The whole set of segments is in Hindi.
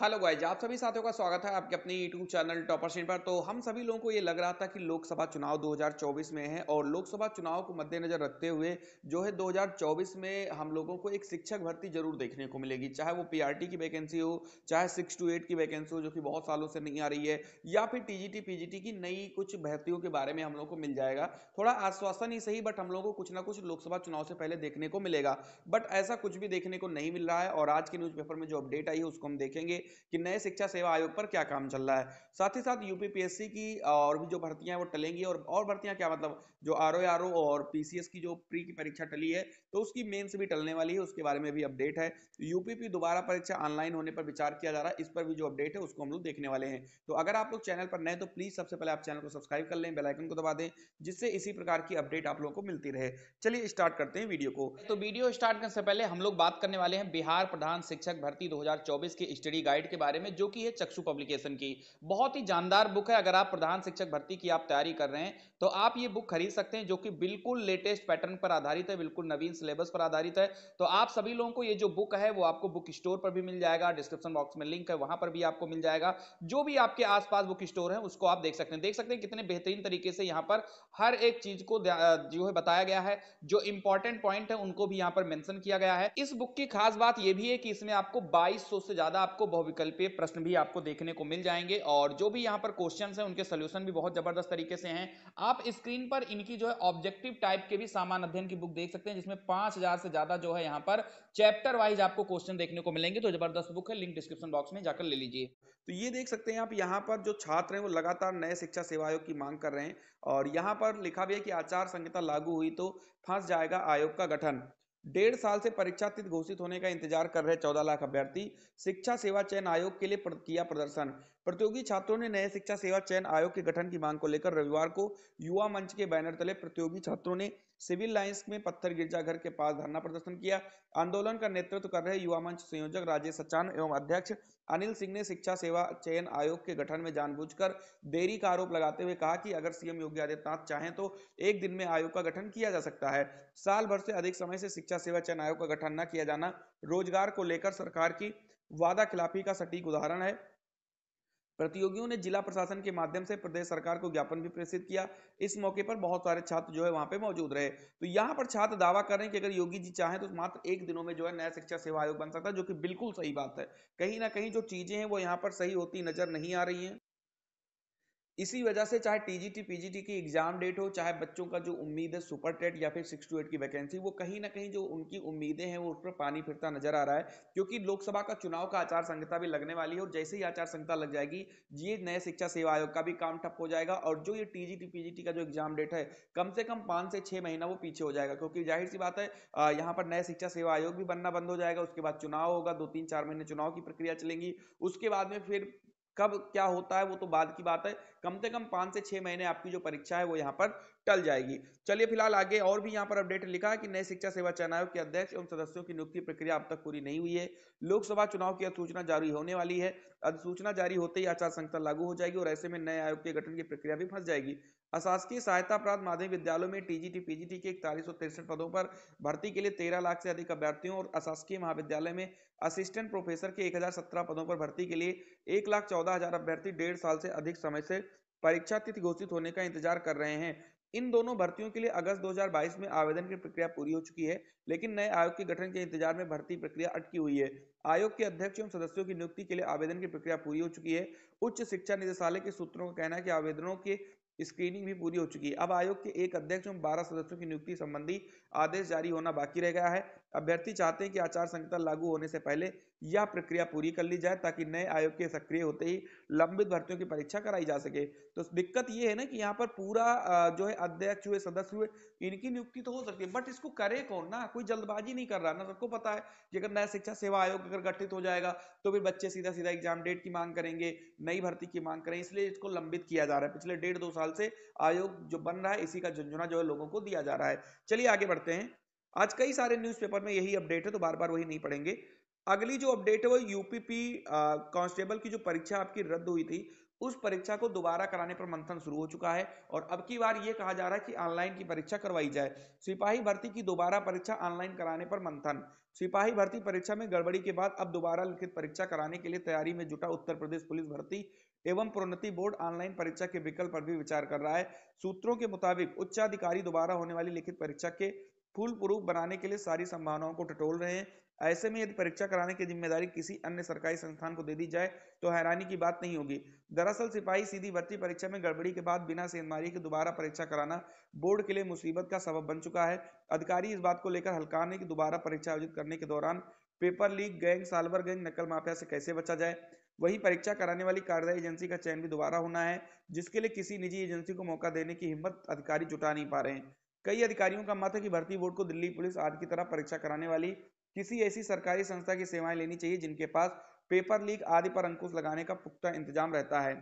हेलो गाइज आप सभी साथियों का स्वागत है आपके अपने यूट्यूब चैनल टॉपर सीन पर तो हम सभी लोगों को ये लग रहा था कि लोकसभा चुनाव 2024 में है और लोकसभा चुनाव को मद्देनजर रखते हुए जो है 2024 में हम लोगों को एक शिक्षक भर्ती जरूर देखने को मिलेगी चाहे वो पीआरटी की वैकेंसी हो चाहे सिक्स टू एट की वैकेंसी हो जो कि बहुत सालों से नहीं आ रही है या फिर टी जी की नई कुछ भर्तियों के बारे में हम लोग को मिल जाएगा थोड़ा आश्वासन ही सही बट हम लोग को कुछ ना कुछ लोकसभा चुनाव से पहले देखने को मिलेगा बट ऐसा कुछ भी देखने को नहीं मिल रहा है और आज के न्यूज़ में जो अपडेट आई है उसको हम देखेंगे कि नए शिक्षा सेवा आयोग पर क्या काम चल रहा है साथ ही साथ यूपीपीएससी की और भी जो भर्तियां वो टलेंगी और और भर्तियां क्या मतलब जो आर और पीसीएस की जो प्री की परीक्षा टली है तो उसकी मेंस भी टलने वाली है उसके बारे में भी अपडेट है तो यूपीपी दोबारा परीक्षा ऑनलाइन होने पर विचार किया जा रहा है इस पर भी जो अपडेट है उसको हम लोग देखने वाले हैं तो अगर आप लोग चैनल पर नए तो प्लीज सबसे पहले आप चैनल को सब्सक्राइब कर लें बेलाइकन को दबा दें जिससे इसी प्रकार की अपडेट आप लोगों को मिलती रहे चलिए स्टार्ट करते हैं वीडियो को तो वीडियो स्टार्ट करने से पहले हम लोग बात करने वाले हैं बिहार प्रधान शिक्षक भर्ती दो की स्टडी गाइड के बारे में जो की है चक्षु पब्लिकेशन की बहुत ही जानदार बुक है अगर आप प्रधान शिक्षक भर्ती की आप तैयारी कर रहे हैं तो आप ये बुक खरीद सकते हैं जो कि बिल्कुल लेटेस्ट पैटर्न पर आधारित है बिल्कुल नवीन सिलेबस पर आधारित है तो आप सभी लोगों को ये जो बुक है वो आपको बुक स्टोर पर भी मिल जाएगा डिस्क्रिप्शन बॉक्स में लिंक है वहां पर भी आपको मिल जाएगा जो भी आपके आसपास बुक स्टोर है उसको आप देख सकते हैं देख सकते हैं कितने बेहतरीन तरीके से यहाँ पर हर एक चीज को जो है बताया गया है जो इंपॉर्टेंट पॉइंट है उनको भी यहाँ पर मैंशन किया गया है इस बुक की खास बात यह भी है कि इसमें आपको बाईस से ज्यादा आपको बहुविकल्पीय प्रश्न भी आपको देखने को मिल जाएंगे और जो भी यहाँ पर क्वेश्चन है उनके सोल्यूशन भी बहुत जबरदस्त तरीके से हैं आप स्क्रीन पर इनकी जो है ऑब्जेक्टिव टाइप के भी सामान्य अध्ययन की बुक देख सकते हैं जिसमें पांच हजार से ज्यादा जो है यहाँ पर चैप्टर वाइज आपको क्वेश्चन देखने को मिलेंगे तो जबरदस्त बुक है लिंक डिस्क्रिप्शन बॉक्स में जाकर ले लीजिए तो ये देख सकते हैं आप यहाँ पर जो छात्र हैं वो लगातार नए शिक्षा सेवा आयोग की मांग कर रहे हैं और यहाँ पर लिखा भी है कि आचार संहिता लागू हुई तो फंस जाएगा आयोग का गठन डेढ़ साल से परीक्षा तिथि घोषित होने का इंतजार कर रहे चौदह लाख अभ्यर्थी शिक्षा सेवा चयन आयोग के लिए किया प्रदर्शन प्रतियोगी छात्रों ने नए शिक्षा सेवा चयन आयोग के गठन की मांग को लेकर रविवार को युवा मंच के बैनर तले प्रतियोगी छात्रों ने सिविल लाइन्स में पत्थर गिरजाघर के पास धरना प्रदर्शन किया आंदोलन का नेतृत्व कर रहे युवा मंच संयोजक राजेश सचान एवं अध्यक्ष अनिल सिंह ने शिक्षा सेवा चयन आयोग के गठन में जानबूझकर देरी का आरोप लगाते हुए कहा कि अगर सीएम योगी आदित्यनाथ चाहें तो एक दिन में आयोग का गठन किया जा सकता है साल भर से अधिक समय से शिक्षा सेवा चयन आयोग का गठन न किया जाना रोजगार को लेकर सरकार की वादा खिलाफी का सटीक उदाहरण है प्रतियोगियों ने जिला प्रशासन के माध्यम से प्रदेश सरकार को ज्ञापन भी प्रेषित किया इस मौके पर बहुत सारे छात्र जो है वहां पे मौजूद रहे तो यहाँ पर छात्र दावा कर रहे हैं कि अगर योगी जी चाहें तो मात्र एक दिनों में जो है नया शिक्षा सेवा आयोग बन सकता है जो कि बिल्कुल सही बात है कहीं ना कहीं जो चीजें हैं वो यहाँ पर सही होती नजर नहीं आ रही है इसी वजह से चाहे टीजीटी पीजीटी की एग्जाम डेट हो चाहे बच्चों का जो उम्मीद है सुपर टेट या फिर सिक्स टू एट की वैकेंसी वो कहीं ना कहीं जो उनकी उम्मीदें हैं वो उस पर पानी फिरता नजर आ रहा है क्योंकि लोकसभा का चुनाव का आचार संहिता भी लगने वाली है और जैसे ही आचार संहिता लग जाएगी ये नए शिक्षा सेवा आयोग का भी काम ठप हो जाएगा और जो ये टीजीटी पीजीटी का जो एग्जाम डेट है कम से कम पाँच से छः महीना वो पीछे हो जाएगा क्योंकि जाहिर सी बात है यहाँ पर नए शिक्षा सेवा आयोग भी बनना बंद हो जाएगा उसके बाद चुनाव होगा दो तीन चार महीने चुनाव की प्रक्रिया चलेंगी उसके बाद में फिर कब क्या होता है वो तो बाद की बात है कम से कम पाँच से छः महीने आपकी जो परीक्षा है वो यहाँ पर टल जाएगी चलिए फिलहाल आगे और भी यहाँ पर अपडेट लिखा है कि नए शिक्षा सेवा चयन आयोग के अध्यक्ष एवं सदस्यों की नियुक्ति प्रक्रिया अब तक पूरी नहीं हुई है लोकसभा चुनाव की अधिसूचना जारी होने वाली है अधिसूचना जारी होते ही आचार संहिता लागू हो जाएगी और ऐसे में नए आयोग के गठन की प्रक्रिया भी फंस जाएगी अशासकीय सहायता प्राप्त माध्यमिक विद्यालयों में टीजीटी पीजीटी के इकतालीस पदों पर भर्ती के लिए तेरह लाख से अधिक अभ्यर्थियों और अशासकीय महाविद्यालय में असिस्टेंट प्रोफेसर के एक हजार सत्रह पदों पर भर्ती के लिए एक लाख चौदह हजार अभ्यर्थी डेढ़ साल से अधिक समय से परीक्षा तिथि घोषित होने का इंतजार कर रहे हैं इन दोनों भर्तियों के लिए अगस्त 2022 में आवेदन की प्रक्रिया पूरी हो चुकी है लेकिन नए आयोग के गठन के इंतजार में भर्ती प्रक्रिया अटकी हुई है आयोग के अध्यक्ष एवं सदस्यों की नियुक्ति के लिए आवेदन की प्रक्रिया पूरी हो चुकी है उच्च शिक्षा निदेशालय के सूत्रों का कहना है कि आवेदनों के स्क्रीनिंग भी पूरी हो चुकी है अब आयोग के एक अध्यक्ष एवं बारह सदस्यों की नियुक्ति संबंधी आदेश जारी होना बाकी रह गया है अभ्यर्थी चाहते हैं कि आचार संहिता लागू होने से पहले यह प्रक्रिया पूरी कर ली जाए ताकि नए आयोग के सक्रिय होते ही लंबित भर्तियों की परीक्षा कराई जा सके तो दिक्कत यह है ना कि यहाँ पर पूरा जो है अध्यक्ष हुए सदस्य हुए इनकी नियुक्ति तो हो सकती है बट इसको करे कौन ना कोई जल्दबाजी नहीं कर रहा ना सबको पता है कि अगर नया शिक्षा सेवा आयोग अगर गठित हो जाएगा तो फिर बच्चे सीधा सीधा एग्जाम डेट की मांग करेंगे नई भर्ती की मांग करें इसलिए इसको लंबित किया जा रहा है पिछले डेढ़ दो साल से आयोग जो बन रहा है इसी का झुंझुना जो है लोगों को दिया जा रहा है चलिए आगे बढ़ते हैं आज कई सारे न्यूज़पेपर में यही अपडेट है तो बार बार वही नहीं पढ़ेंगे अगली जो अपडेट है वो यूपीपी कांस्टेबल की जो परीक्षा आपकी रद्द हुई थी उस परीक्षा को दोबारा कराने पर मंथन शुरू हो चुका है और अब की बार ये कहा जा रहा है कि ऑनलाइन की परीक्षा करवाई जाए सिपाही भर्ती की दोबारा परीक्षा ऑनलाइन कराने पर मंथन सिपाही भर्ती परीक्षा में गड़बड़ी के बाद अब दोबारा लिखित परीक्षा कराने के लिए तैयारी में जुटा उत्तर प्रदेश पुलिस भर्ती एवं प्रोन्नति बोर्ड ऑनलाइन परीक्षा के विकल्प पर भी विचार कर रहा है सूत्रों के मुताबिक उच्चाधिकारी दोबारा होने वाली लिखित परीक्षा के फुल प्रूफ बनाने के लिए सारी संभावनाओं को टटोल रहे हैं ऐसे में यदि परीक्षा कराने की जिम्मेदारी किसी अन्य सरकारी संस्थान को दे दी जाए तो हैरानी की बात नहीं होगी दरअसल सिपाही सीधी भर्ती परीक्षा में गड़बड़ी के बाद बिना सेंधमारी के दोबारा परीक्षा कराना बोर्ड के लिए मुसीबत का सबब बन चुका है अधिकारी इस बात को लेकर हल्काने की दोबारा परीक्षा आयोजित करने के दौरान paper leak gang solver gang नकल माफिया से कैसे बचा जाए वही परीक्षा कराने वाली कार्यदायी एजेंसी का चयन भी दोबारा होना है जिसके लिए किसी निजी एजेंसी को मौका देने की हिम्मत अधिकारी जुटा नहीं पा रहे हैं कई अधिकारियों का मत है कि भर्ती बोर्ड को दिल्ली पुलिस आज की तरह परीक्षा कराने वाली किसी ऐसी सरकारी संस्था की सेवाएं लेनी चाहिए जिनके पास पेपर लीक आदि पर अंकुश लगाने का पुख्ता इंतजाम रहता है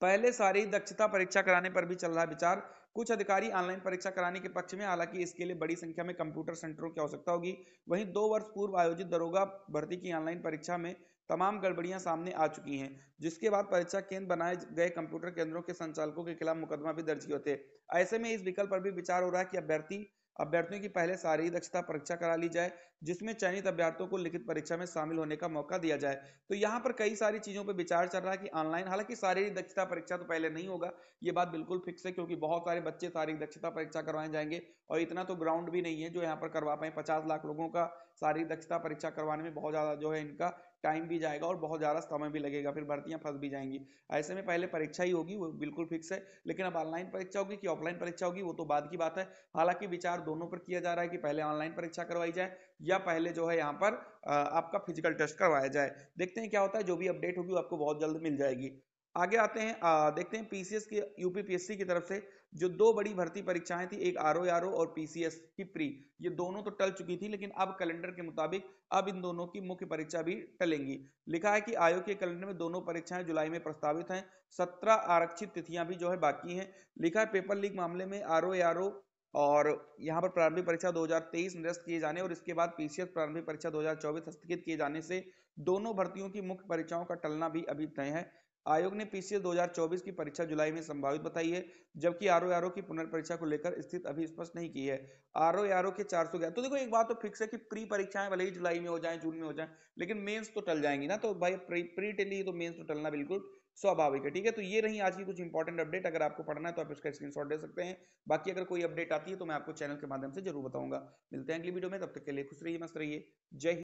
पहले सारी दक्षता परीक्षा कराने पर भी चल रहा विचार कुछ अधिकारी ऑनलाइन परीक्षा कराने के पक्ष में हालांकि इसके लिए बड़ी संख्या में कंप्यूटर सेंटरों की आवश्यकता होगी वहीं दो वर्ष पूर्व आयोजित दरोगा भर्ती की ऑनलाइन परीक्षा में तमाम गड़बड़ियां सामने आ चुकी हैं जिसके बाद परीक्षा केंद्र बनाए गए कंप्यूटर केंद्रों के संचालकों के खिलाफ मुकदमा भी दर्ज किए थे ऐसे में इस विकल्प पर भी विचार हो रहा है कि अभ्यर्थी अभ्यर्थियों की पहले शारीरिक दक्षता परीक्षा करा ली जाए जिसमें चयनित अभ्यर्थियों को लिखित परीक्षा में शामिल होने का मौका दिया जाए तो यहाँ पर कई सारी चीजों पर विचार चल रहा है कि ऑनलाइन हालांकि शारीरिक दक्षता परीक्षा तो पहले नहीं होगा ये बात बिल्कुल फिक्स है क्योंकि बहुत सारे बच्चे शारीरिक दक्षता परीक्षा करवाए जाएंगे और इतना तो ग्राउंड भी नहीं है जो यहाँ पर करवा पाए पचास लाख लोगों का शारीरिक दक्षता परीक्षा करवाने में बहुत ज्यादा जो है इनका टाइम भी जाएगा और बहुत ज़्यादा समय भी लगेगा फिर भर्तियाँ फंस भी जाएंगी ऐसे में पहले परीक्षा ही होगी वो बिल्कुल फिक्स है लेकिन अब ऑनलाइन परीक्षा होगी कि ऑफलाइन परीक्षा होगी वो तो बाद की बात है हालांकि विचार दोनों पर किया जा रहा है कि पहले ऑनलाइन परीक्षा करवाई जाए या पहले जो है यहाँ पर आपका फिजिकल टेस्ट करवाया जाए देखते हैं क्या होता है जो भी अपडेट होगी वो आपको बहुत जल्द मिल जाएगी आगे आते हैं आ, देखते हैं पीसीएस की यूपीपीएससी की तरफ से जो दो बड़ी भर्ती परीक्षाएं थी एक आर ओ और पीसीएस की प्री ये दोनों तो टल चुकी थी लेकिन अब कैलेंडर के मुताबिक अब इन दोनों की मुख्य परीक्षा भी टलेंगी लिखा है कि आयोग के कैलेंडर में दोनों परीक्षाएं जुलाई में प्रस्तावित हैं सत्रह आरक्षित तिथियां भी जो है बाकी हैं लिखा है पेपर लीक मामले में आर ओ और यहाँ पर प्रारंभिक परीक्षा 2023 निरस्त किए जाने और इसके बाद पीसीएस प्रारंभिक परीक्षा 2024 स्थगित किए जाने से दोनों भर्तियों की मुख्य परीक्षाओं का टलना भी अभी तय है आयोग ने पीसीएस 2024 की परीक्षा जुलाई में संभावित बताई है जबकि आर ओ की पुनर्परीक्षा को लेकर स्थिति अभी स्पष्ट नहीं की है आर ओ आर ओ के चार सौ तो देखो एक बात तो फिक्स है कि प्री परीक्षाएं भले ही जुलाई में हो जाए जून में हो जाए लेकिन मेंस तो टल जाएंगी ना तो भाई प्री, टेली तो मेन्स तो टलना बिल्कुल स्वाभाविक है ठीक है तो ये रही आज की कुछ इंपॉर्टेंट अपडेट अगर आपको पढ़ना है तो आप इसका स्क्रीनशॉट दे सकते हैं बाकी अगर कोई अपडेट आती है तो मैं आपको चैनल के माध्यम से जरूर बताऊंगा मिलते हैं अगली वीडियो में तब तक के लिए खुश रहिए मस्त रहिए जय